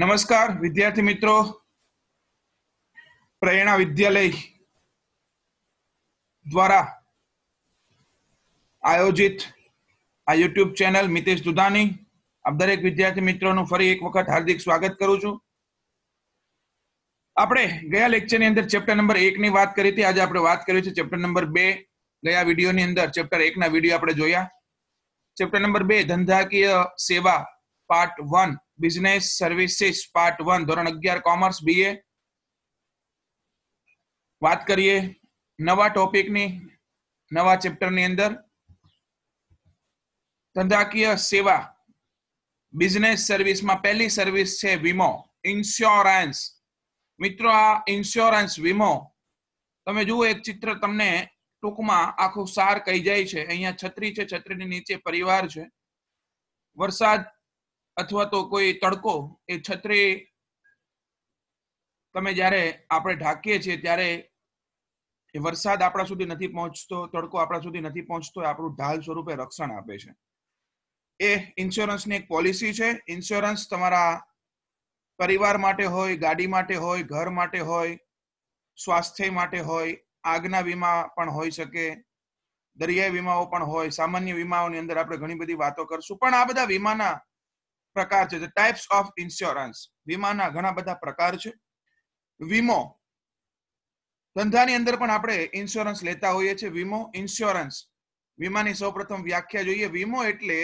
નમસ્કાર વિદ્યાર્થી મિત્રો પ્રેરણા વિદ્યાલય દ્વારા આયોજિત આ યુટ્યુબ ચેનલ મિતેશ દુધાની આપ દરેક વિદ્યાર્થી મિત્રોનું ફરી એક વખત હાર્દિક સ્વાગત કરું છું આપણે ગયા લેક્ચરની અંદર ચેપ્ટર નંબર એક ની વાત કરી હતી આજે આપણે વાત કરી છે ચેપ્ટર નંબર બે ગયા વિડીયોની અંદર ચેપ્ટર એક ના વિડીયો આપણે જોયા ચેપ્ટર નંબર બે ધંધાકીય સેવા part one business services part one ધોરણ અગિયાર કોમર્સ બીએ વાત કરીએ નવા ટોપિકની નવા ચેપ્ટરની અંદર ધંધાકીય સેવા બિઝનેસ સર્વિસમાં પહેલી સર્વિસ છે વીમો ઇન્સ્યોરન્સ મિત્રો આ ઇન્સ્યોરન્સ વીમો તમે જુઓ એક ચિત્ર તમને ટૂંકમાં આખું સાર કહી જાય છે અહીંયા છત્રી છે છત્રીની નીચે પરિવાર છે વરસાદ અથવા તો કોઈ તડકો એ છત્રી તમે જ્યારે આપણે ઢાંકીએ છીએ ત્યારે એ વરસાદ આપણા સુધી નથી પહોંચતો તડકો આપણા સુધી નથી પહોંચતો આપણું ઢાલ સ્વરૂપે રક્ષણ આપે છે એ ઇન્સ્યોરન્સની એક પોલિસી છે ઇન્સ્યોરન્સ તમારા પરિવાર માટે હોય ગાડી માટે હોય ઘર માટે હોય સ્વાસ્થ્ય માટે હોય આગના વીમા પણ હોઈ શકે દરિયાઈ વીમાઓ પણ હોય સામાન્ય વીમાઓની અંદર આપણે ઘણી બધી વાતો કરશું પણ આ બધા વીમાના પ્રકાર છે ટાઈપ્સ ઓફ ઇન્સ્યોરન્સ વીમાના ઘણા બધા પ્રકાર છે વીમો ધંધાની અંદર પણ આપણે ઇન્સ્યોરન્સ લેતા હોઈએ છીએ વીમો ઇન્સ્યોરન્સ વીમાની સૌપ્રથમ વ્યાખ્યા જોઈએ વીમો એટલે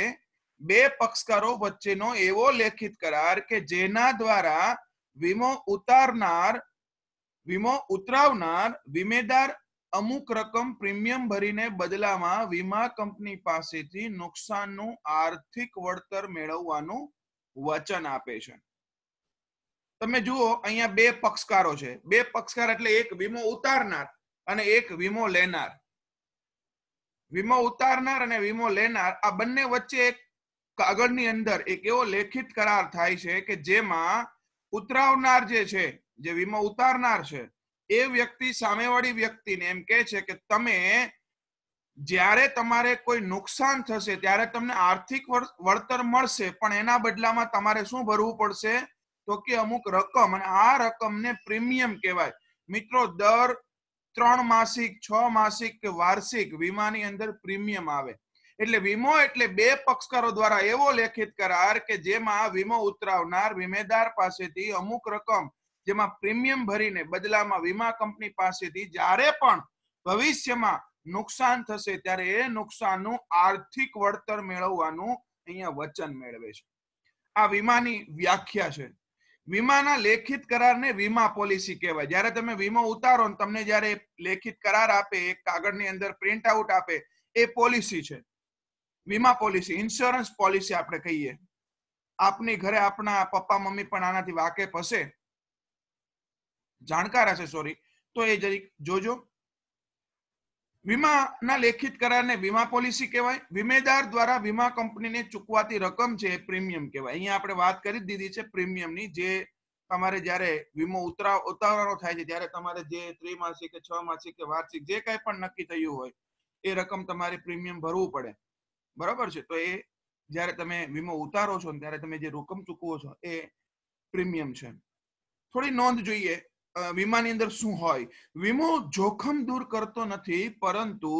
બે પક્ષકારો વચ્ચેનો એવો લેખિત કરાર કે જેના દ્વારા વીમો ઉતારનાર વીમો ઉતરાવનાર વીમેદાર અમુક રકમ પ્રીમિયમ ભરીને બદલામાં વીમા કંપની પાસેથી નુકસાનનું આર્થિક વળતર મેળવવાનું વચન આપે છે તમે જુઓ અહીંયા બે પક્ષકારો છે બે પક્ષકાર એટલે એક વીમો ઉતારનાર અને એક વીમો લેનાર વીમો ઉતારનાર અને વીમો લેનાર આ બંને વચ્ચે એક કાગળની અંદર એક એવો લેખિત કરાર થાય છે કે જેમાં ઉતરાવનાર જે છે જે વીમો ઉતારનાર છે એ વ્યક્તિ સામેવાળી વ્યક્તિને એમ કે છે કે તમે જ્યારે તમારે કોઈ નુકસાન થશે ત્યારે તમને આર્થિક વળતર મળશે પણ એના બદલામાં તમારે શું ભરવું પડશે તો કે અમુક રકમ અને આ રકમને પ્રીમિયમ કહેવાય મિત્રો દર ત્રણ માસિક છ માસિક કે વાર્ષિક વીમાની અંદર પ્રીમિયમ આવે એટલે વીમો એટલે બે પક્ષકારો દ્વારા એવો લેખિત કરાર કે જેમાં વીમો ઉતરાવનાર વીમેદાર પાસેથી અમુક રકમ જેમાં પ્રીમિયમ ભરીને બદલામાં વીમા કંપની પાસેથી જ્યારે પણ ભવિષ્યમાં નુકસાન થશે ત્યારે એ નુકસાનનું આર્થિક વળતર મેળવવાનું અહીંયા વચન મેળવે છે આ વીમાની વ્યાખ્યા છે વીમાના લેખિત કરારને વીમા પોલિસી કહેવાય જ્યારે તમે વીમો ઉતારો ને તમને જ્યારે લેખિત કરાર આપે એક કાગળની અંદર પ્રિન્ટ આઉટ આપે એ પોલિસી છે વીમા પોલિસી ઇન્સ્યોરન્સ પોલિસી આપણે કહીએ આપની ઘરે આપણા પપ્પા મમ્મી પણ આનાથી વાકેફ હશે જાણકાર હશે સોરી તો એ જરીક જોજો વીમાના લેખિત કરારને વીમા પોલિસી કહેવાય વીમેદાર દ્વારા વીમા કંપનીને ચૂકવાતી રકમ છે એ પ્રીમિયમ કહેવાય અહીંયા આપણે વાત કરી દીધી છે પ્રીમિયમની જે તમારે જ્યારે વીમો ઉતરાવ ઉતારવાનો થાય છે ત્યારે તમારે જે ત્રિમાસિક કે છ માસિક કે વાર્ષિક જે કાંઈ પણ નક્કી થયું હોય એ રકમ તમારે પ્રીમિયમ ભરવું પડે બરાબર છે તો એ જ્યારે તમે વીમો ઉતારો છો ત્યારે તમે જે રકમ ચૂકવો છો એ પ્રીમિયમ છે થોડી નોંધ જોઈએ વીમાની અંદર શું હોય વીમો જોખમ દૂર કરતો નથી પરંતુ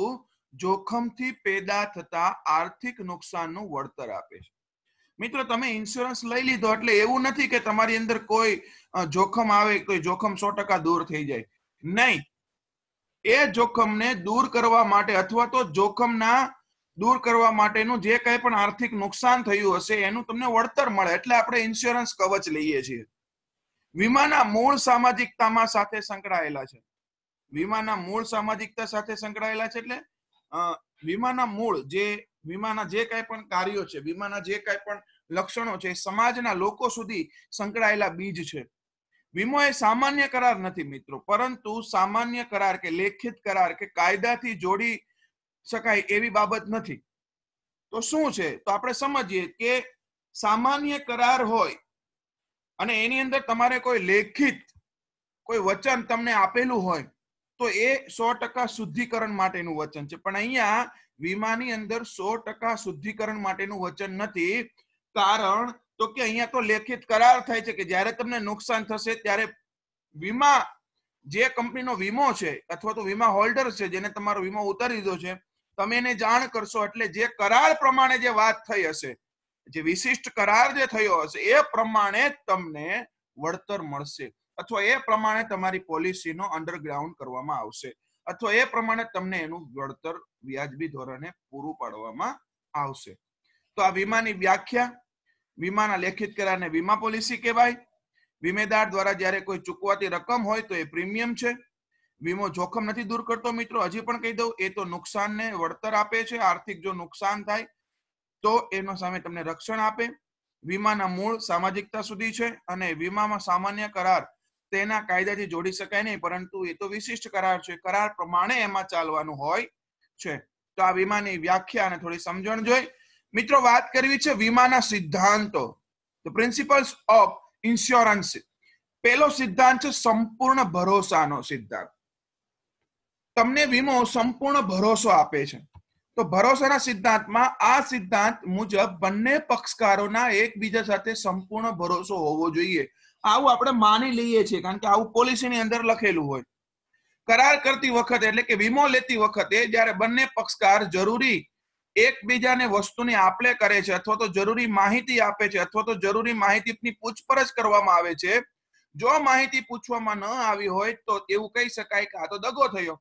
જોખમથી પેદા થતા આર્થિક નુકસાનનું વળતર આપે છે મિત્રો તમે ઇન્સ્યોરન્સ લઈ લીધો એટલે એવું નથી કે તમારી અંદર કોઈ જોખમ આવે કોઈ જોખમ સો ટકા દૂર થઈ જાય નહીં એ જોખમને દૂર કરવા માટે અથવા તો જોખમના દૂર કરવા માટેનું જે કંઈ પણ આર્થિક નુકસાન થયું હશે એનું તમને વળતર મળે એટલે આપણે ઇન્સ્યોરન્સ કવચ લઈએ છીએ વીમાના મૂળ સામાજિકતામાં સાથે સંકળાયેલા છે વીમાના મૂળ સામાજિકતા સાથે સંકળાયેલા છે એટલે વીમાના મૂળ જે વીમાના જે કાંઈ પણ કાર્યો છે વીમાના જે કાંઈ પણ લક્ષણો છે સમાજના લોકો સુધી સંકળાયેલા બીજ છે વીમો એ સામાન્ય કરાર નથી મિત્રો પરંતુ સામાન્ય કરાર કે લેખિત કરાર કે કાયદાથી જોડી શકાય એવી બાબત નથી તો શું છે તો આપણે સમજીએ કે સામાન્ય કરાર હોય અને એની અંદર તમારે કોઈ લેખિત કોઈ વચન તમને આપેલું હોય તો એ સો ટકા શુદ્ધિકરણ માટેનું વચન છે પણ અહીંયા વીમાની અંદર સો ટકા શુદ્ધિકરણ માટેનું વચન નથી કારણ તો કે અહીંયા તો લેખિત કરાર થાય છે કે જ્યારે તમને નુકસાન થશે ત્યારે વીમા જે કંપનીનો વીમો છે અથવા તો વીમા હોલ્ડર છે જેને તમારો વીમો ઉતારી દીધો છે તમે એને જાણ કરશો એટલે જે કરાર પ્રમાણે જે વાત થઈ હશે જે વિશિષ્ટ કરાર જે થયો હશે એ પ્રમાણે તમને વળતર મળશે અથવા એ પ્રમાણે તમારી પોલિસીનો અંડરગ્રાઉન્ડ કરવામાં આવશે અથવા એ પ્રમાણે તમને એનું વળતર વ્યાજબી ધોરણે પૂરું પાડવામાં આવશે તો આ વીમાની વ્યાખ્યા વીમાના લેખિત કરારને વીમા પોલિસી કહેવાય વીમેદાર દ્વારા જ્યારે કોઈ ચૂકવાતી રકમ હોય તો એ પ્રીમિયમ છે વીમો જોખમ નથી દૂર કરતો મિત્રો હજી પણ કહી દઉં એ તો નુકસાનને વળતર આપે છે આર્થિક જો નુકસાન થાય તો એનો સામે તમને રક્ષણ આપે વીમાના મૂળ સામાજિકતા સુધી છે અને વીમામાં સામાન્ય કરાર તેના કાયદાથી જોડી શકાય નહીં પરંતુ એ તો વિશિષ્ટ કરાર છે કરાર પ્રમાણે એમાં ચાલવાનું હોય છે તો આ વીમાની વ્યાખ્યા અને થોડી સમજણ જોઈ મિત્રો વાત કરવી છે વીમાના સિદ્ધાંતો ધ પ્રિન્સિપલ્સ ઓફ ઇન્સ્યોરન્સ પેલો સિદ્ધાંત છે સંપૂર્ણ ભરોસાનો સિદ્ધાંત તમને વીમો સંપૂર્ણ ભરોસો આપે છે તો ભરોસાના સિદ્ધાંતમાં આ સિદ્ધાંત મુજબ બંને પક્ષકારોના એકબીજા સાથે સંપૂર્ણ ભરોસો હોવો જોઈએ આવું આપણે માની લઈએ છીએ કારણ કે આવું પોલિસીની અંદર લખેલું હોય કરાર કરતી વખતે એટલે કે વીમો લેતી વખતે જ્યારે બંને પક્ષકાર જરૂરી એકબીજાને વસ્તુની આપલે કરે છે અથવા તો જરૂરી માહિતી આપે છે અથવા તો જરૂરી માહિતીની પૂછપરછ કરવામાં આવે છે જો માહિતી પૂછવામાં ન આવી હોય તો એવું કહી શકાય કે આ તો દગો થયો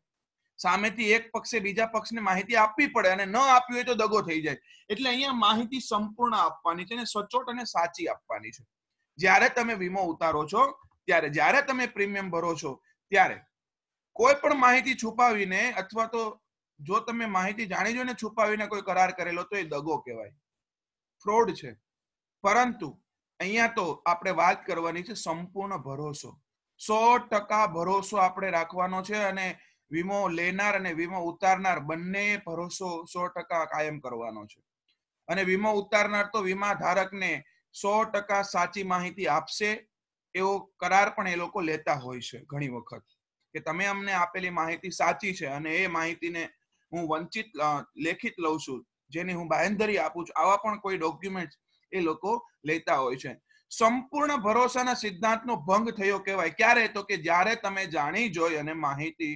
સામેથી એક પક્ષે બીજા પક્ષને માહિતી આપવી પડે અને ન આપવી હોય તો દગો થઈ જાય એટલે અહીંયા માહિતી સંપૂર્ણ આપવાની છે અને સચોટ અને સાચી આપવાની છે જ્યારે તમે વીમો ઉતારો છો ત્યારે જ્યારે તમે પ્રીમિયમ ભરો છો ત્યારે કોઈ પણ માહિતી છુપાવીને અથવા તો જો તમે માહિતી જાણી જોઈને છુપાવીને કોઈ કરાર કરેલો તો એ દગો કહેવાય ફ્રોડ છે પરંતુ અહીંયા તો આપણે વાત કરવાની છે સંપૂર્ણ ભરોસો સો ટકા ભરોસો આપણે રાખવાનો છે અને વીમો લેનાર અને વીમો ઉતારનાર બંને ભરોસો સો ટકા કાયમ કરવાનો છે અને વીમો ઉતારનાર તો વીમા ધારકને સો ટકા સાચી માહિતી આપશે એવો કરાર પણ એ લોકો લેતા હોય છે ઘણી વખત કે તમે અમને આપેલી માહિતી સાચી છે અને એ માહિતીને હું વંચિત લેખિત લઉં છું જેની હું બાંયધરી આપું છું આવા પણ કોઈ ડોક્યુમેન્ટ એ લોકો લેતા હોય છે સંપૂર્ણ ભરોસાના સિદ્ધાંતનો ભંગ થયો કહેવાય ક્યારે તો કે જ્યારે તમે જાણી જોઈ અને માહિતી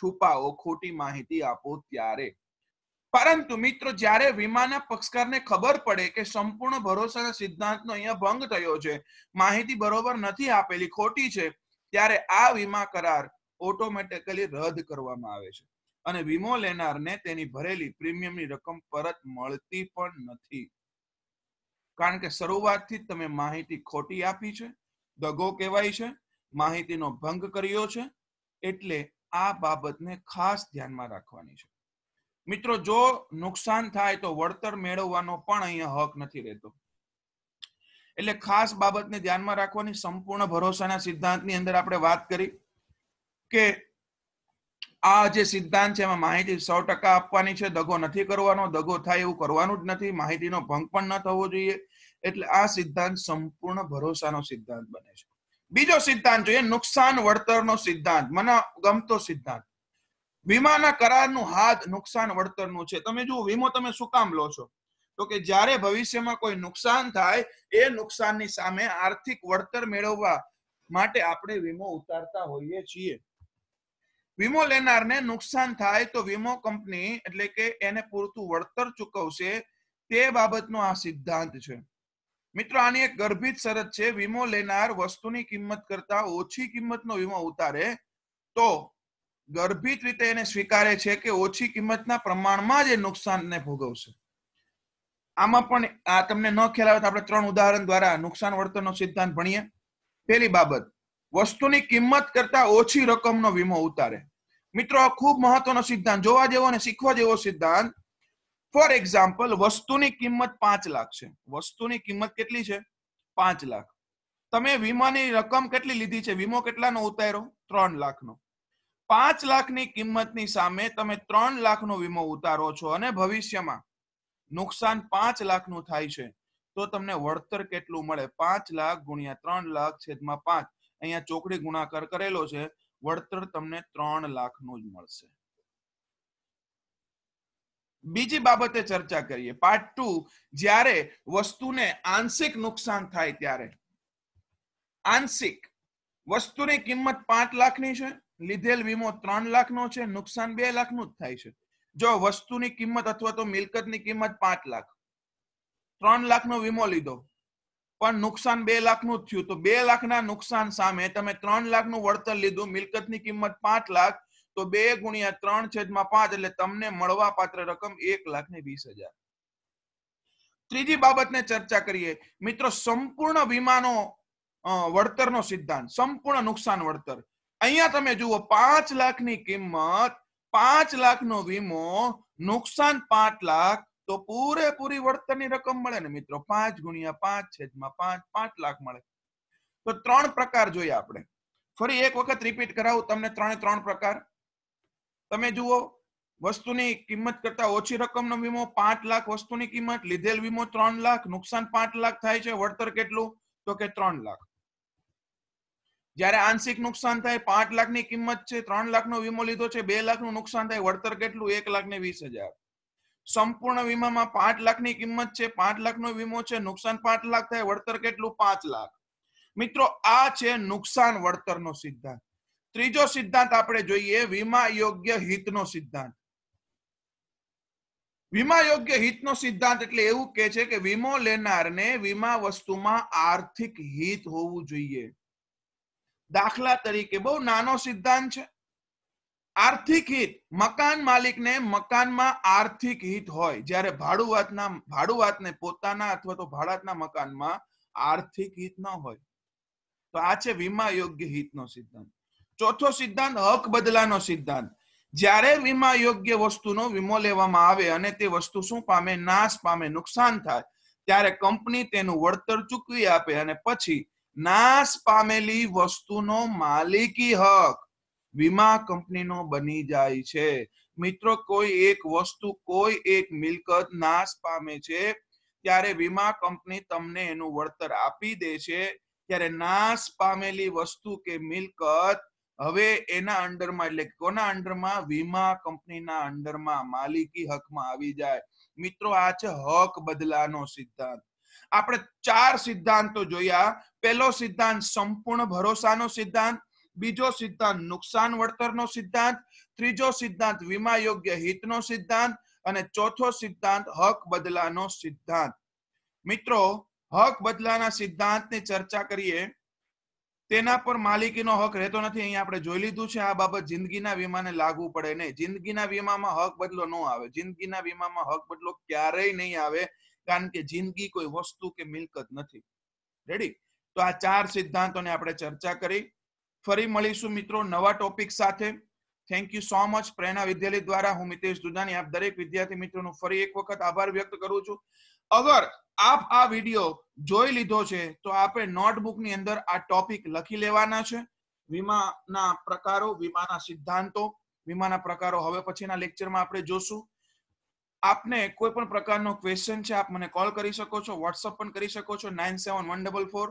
છુપાવો ખોટી માહિતી આપો ત્યારે પરંતુ મિત્રો જ્યારે વીમાના પક્ષકારને ખબર પડે કે સંપૂર્ણ ભરોસાના સિદ્ધાંતનો અહીંયા ભંગ થયો છે માહિતી બરોબર નથી આપેલી ખોટી છે ત્યારે આ વીમા કરાર ઓટોમેટિકલી રદ કરવામાં આવે છે અને વીમો લેનારને તેની ભરેલી પ્રીમિયમની રકમ પરત મળતી પણ નથી કારણ કે શરૂઆતથી તમે માહિતી ખોટી આપી છે દગો કહેવાય છે માહિતીનો ભંગ કર્યો છે એટલે આ બાબતને ખાસ ધ્યાનમાં રાખવાની છે મિત્રો જો નુકસાન થાય તો વળતર મેળવવાનો પણ અહીંયા હક નથી રહેતો એટલે ખાસ બાબતને ધ્યાનમાં રાખવાની સંપૂર્ણ ભરોસાના સિદ્ધાંતની અંદર આપણે વાત કરી કે આ જે સિદ્ધાંત છે એમાં માહિતી સો ટકા આપવાની છે દગો નથી કરવાનો દગો થાય એવું કરવાનું જ નથી માહિતીનો ભંગ પણ ન થવો જોઈએ એટલે આ સિદ્ધાંત સંપૂર્ણ ભરોસાનો સિદ્ધાંત બને છે બીજો સિદ્ધાંત જોઈએ નુકસાન વળતરનો સિદ્ધાંત મને ગમતો સિદ્ધાંત વીમાના કરારનું હાથ નુકસાન વળતરનું છે તમે જુઓ વીમો તમે શું કામ લો છો તો કે જ્યારે ભવિષ્યમાં કોઈ નુકસાન થાય એ નુકસાનની સામે આર્થિક વળતર મેળવવા માટે આપણે વીમો ઉતારતા હોઈએ છીએ વીમો લેનારને નુકસાન થાય તો વીમો કંપની એટલે કે એને પૂરતું વળતર ચૂકવશે તે બાબતનો આ સિદ્ધાંત છે મિત્રો આની એક ગર્ભિત શરત છે વીમો લેનાર વસ્તુની કિંમત કરતા ઓછી કિંમતનો વીમો ઉતારે તો ગર્ભિત રીતે એને સ્વીકારે છે કે ઓછી કિંમતના પ્રમાણમાં જ એ નુકસાનને ભોગવશે આમાં પણ આ તમને ન ખ્યાલ આપણે ત્રણ ઉદાહરણ દ્વારા નુકસાન વળતરનો સિદ્ધાંત ભણીએ પહેલી બાબત વસ્તુની કિંમત કરતા ઓછી રકમનો વીમો ઉતારે મિત્રો આ ખૂબ મહત્વનો સિદ્ધાંત જોવા જેવો અને શીખવા જેવો સિદ્ધાંત ફોર એક્ઝામ્પલ વસ્તુની કિંમત પાંચ લાખ છે વસ્તુની કિંમત કેટલી છે પાંચ લાખ તમે વીમાની રકમ કેટલી લીધી છે વીમો કેટલાનો ઉતાર્યો ત્રણ લાખનો પાંચ લાખની કિંમતની સામે તમે ત્રણ લાખનો વીમો ઉતારો છો અને ભવિષ્યમાં નુકસાન પાંચ લાખનું થાય છે તો તમને વળતર કેટલું મળે પાંચ લાખ ગુણ્યા ત્રણ લાખ છેદમાં પાંચ અહીંયા ચોકડી ગુણાકાર કરેલો છે વળતર તમને ત્રણ લાખનું જ મળશે બીજી બાબતે ચર્ચા કરીએ પાર્ટ ટુ જ્યારે વસ્તુને આંશિક નુકસાન થાય ત્યારે આંશિક વસ્તુની કિંમત પાંચ લાખની છે લીધેલ વીમો ત્રણ લાખનો છે નુકસાન બે લાખનું જ થાય છે જો વસ્તુની કિંમત અથવા તો મિલકતની કિંમત પાંચ લાખ ત્રણ લાખનો વીમો લીધો પણ નુકસાન બે લાખનું જ થયું તો બે લાખના નુકસાન સામે તમે ત્રણ લાખનું વળતર લીધું મિલકતની કિંમત પાંચ લાખ તો બે ગુણ્યા ત્રણ છેદમાં પાંચ એટલે તમને મળવા પાત્ર રકમ એક લાખ ને વીસ હજાર ત્રીજી બાબતને ચર્ચા કરીએ મિત્રો સંપૂર્ણ વીમાનો વળતરનો સિદ્ધાંત સંપૂર્ણ નુકસાન વળતર અહીંયા તમે જુઓ પાંચ લાખની કિંમત પાંચ લાખનો વીમો નુકસાન પાંચ લાખ તો પૂરેપૂરી વળતરની રકમ મળે ને મિત્રો પાંચ ગુણ્યા પાંચ છેદમાં પાંચ પાંચ લાખ મળે તો ત્રણ પ્રકાર જોઈએ આપણે ફરી એક વખત રિપીટ કરાવું તમને ત્રણે ત્રણ પ્રકાર તમે જુઓ વસ્તુની કિંમત કરતા ઓછી રકમનો વીમો પાંચ લાખ વસ્તુની કિંમત લીધેલ વીમો ત્રણ લાખ નુકસાન પાંચ લાખ થાય છે વળતર કેટલું તો કે ત્રણ લાખ જયારે આંશિક નુકસાન થાય પાંચ લાખની કિંમત છે ત્રણ લાખનો વીમો લીધો છે બે લાખનું નુકસાન થાય વળતર કેટલું એક લાખ ને વીસ હજાર સંપૂર્ણ વીમામાં પાંચ લાખની કિંમત છે પાંચ લાખનો વીમો છે નુકસાન પાંચ લાખ થાય વળતર કેટલું પાંચ લાખ મિત્રો આ છે નુકસાન વળતરનો સિદ્ધાંત ત્રીજો સિદ્ધાંત આપણે જોઈએ વીમા યોગ્ય હિતનો સિદ્ધાંત વીમા યોગ્ય હિતનો સિદ્ધાંત એટલે એવું કહે છે કે વીમો લેનારને વીમા વસ્તુમાં આર્થિક હિત હોવું જોઈએ દાખલા તરીકે બહુ નાનો સિદ્ધાંત છે આર્થિક હિત મકાન માલિકને મકાનમાં આર્થિક હિત હોય જ્યારે ભાડુઆતના ભાડુઆતને પોતાના અથવા તો ભાડાતના મકાનમાં આર્થિક હિત ન હોય તો આ છે વીમા યોગ્ય હિતનો સિદ્ધાંત ચોથો સિદ્ધાંત હક બદલાનો સિદ્ધાંત જ્યારે વીમા યોગ્ય વસ્તુનો વીમો લેવામાં આવે અને તે વસ્તુ શું પામે નાશ પામે નુકસાન થાય ત્યારે કંપની તેનું વળતર ચૂકવી આપે અને પછી નાશ પામેલી વસ્તુનો માલિકી હક વીમા કંપનીનો બની જાય છે મિત્રો કોઈ એક વસ્તુ કોઈ એક મિલકત નાશ પામે છે ત્યારે વીમા કંપની તમને એનું વળતર આપી દે છે ત્યારે નાશ પામેલી વસ્તુ કે મિલકત હવે એના અંડરમાં એટલે કોના અંડરમાં વીમા કંપનીના અંડરમાં માલિકી હકમાં આવી જાય મિત્રો આ છે હક બદલાનો સિદ્ધાંત આપણે ચાર સિદ્ધાંતો જોયા પહેલો સિદ્ધાંત સંપૂર્ણ ભરોસાનો સિદ્ધાંત બીજો સિદ્ધાંત નુકસાન વળતરનો સિદ્ધાંત ત્રીજો સિદ્ધાંત વીમા યોગ્ય હિતનો સિદ્ધાંત અને ચોથો સિદ્ધાંત હક બદલાનો સિદ્ધાંત મિત્રો હક બદલાના સિદ્ધાંતની ચર્ચા કરીએ તેના પર માલિકીનો હક રહેતો નથી અહીંયા આપણે જોઈ લીધું છે આ બાબત જિંદગીના વીમાને લાગુ પડે નહીં જિંદગીના વીમામાં હક બદલો ન આવે જિંદગીના વીમામાં હક બદલો ક્યારેય નહીં આવે કારણ કે જિંદગી કોઈ વસ્તુ કે મિલકત નથી રેડી તો આ ચાર સિદ્ધાંતોને આપણે ચર્ચા કરી ફરી મળીશું મિત્રો નવા ટોપિક સાથે થેન્ક યુ સો મચ પ્રેરણા વિદ્યાલય દ્વારા હું મિતેશ દુધાની આપ દરેક વિદ્યાર્થી મિત્રોનો ફરી એક વખત આભાર વ્યક્ત કરું છું અગર આપ આ વિડિયો જોઈ લીધો છે તો આપણે નોટબુક ની અંદર આ ટોપિક લખી લેવાના છે વીમાના પ્રકારો વીમાના સિદ્ધાંતો વીમાના પ્રકારો હવે પછીના લેક્ચરમાં આપણે જોશું આપને કોઈ પણ પ્રકારનો ક્વેશ્ચન છે આપ મને કોલ કરી શકો છો વોટ્સઅપ પણ કરી શકો છો nine seven one double four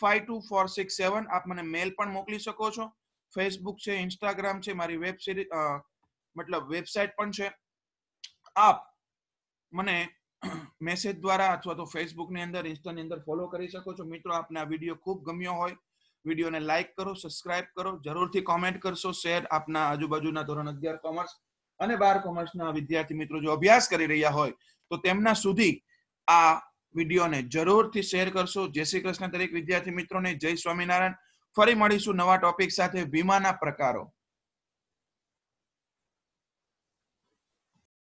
five two four six seven આપ મને મેલ પણ મોકલી શકો છો ફેસબુક છે ઇન્સ્ટાગ્રામ છે મારી વેબ સિરીઝ મતલબ વેબસાઇટ પણ છે આપ મને મેસેજ દ્વારા અથવા તો ફેસબુક ની અંદર ઇન્સ્ટાની અંદર ફોલો કરી શકો છો મિત્રો આપને આ વિડીયો ખૂબ ગમ્યો હોય વિડીયોને લાઇક કરો સબસ્ક્રાઇબ કરો જરૂરથી કોમેન્ટ કરશો શેર આપના આજુબાજુના ધોરણ અગિયાર કોમર્સ અને બાર કોમર્સના વિદ્યાર્થી મિત્રો જો અભ્યાસ કરી રહ્યા હોય તો તેમના સુધી આ વિડીયોને જરૂરથી શેર કરશો જય શ્રી કૃષ્ણ દરેક વિદ્યાર્થી મિત્રોને જય સ્વામિનારાયણ ફરી મળીશું નવા ટોપિક સાથે વીમાના પ્રકારો